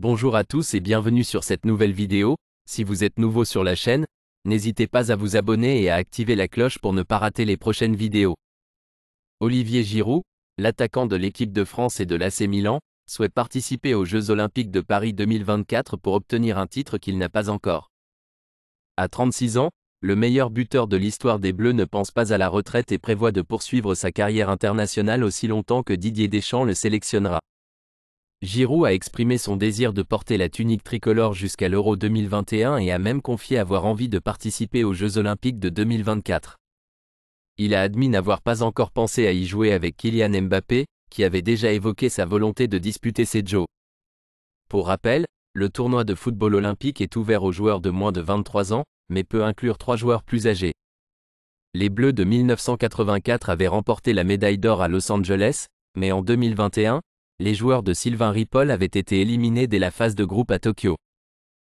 Bonjour à tous et bienvenue sur cette nouvelle vidéo, si vous êtes nouveau sur la chaîne, n'hésitez pas à vous abonner et à activer la cloche pour ne pas rater les prochaines vidéos. Olivier Giroud, l'attaquant de l'équipe de France et de l'AC Milan, souhaite participer aux Jeux Olympiques de Paris 2024 pour obtenir un titre qu'il n'a pas encore. À 36 ans, le meilleur buteur de l'histoire des Bleus ne pense pas à la retraite et prévoit de poursuivre sa carrière internationale aussi longtemps que Didier Deschamps le sélectionnera. Giroud a exprimé son désir de porter la tunique tricolore jusqu'à l'Euro 2021 et a même confié avoir envie de participer aux Jeux olympiques de 2024. Il a admis n'avoir pas encore pensé à y jouer avec Kylian Mbappé, qui avait déjà évoqué sa volonté de disputer ses Jeux. Pour rappel, le tournoi de football olympique est ouvert aux joueurs de moins de 23 ans, mais peut inclure trois joueurs plus âgés. Les Bleus de 1984 avaient remporté la médaille d'or à Los Angeles, mais en 2021, les joueurs de Sylvain Ripoll avaient été éliminés dès la phase de groupe à Tokyo.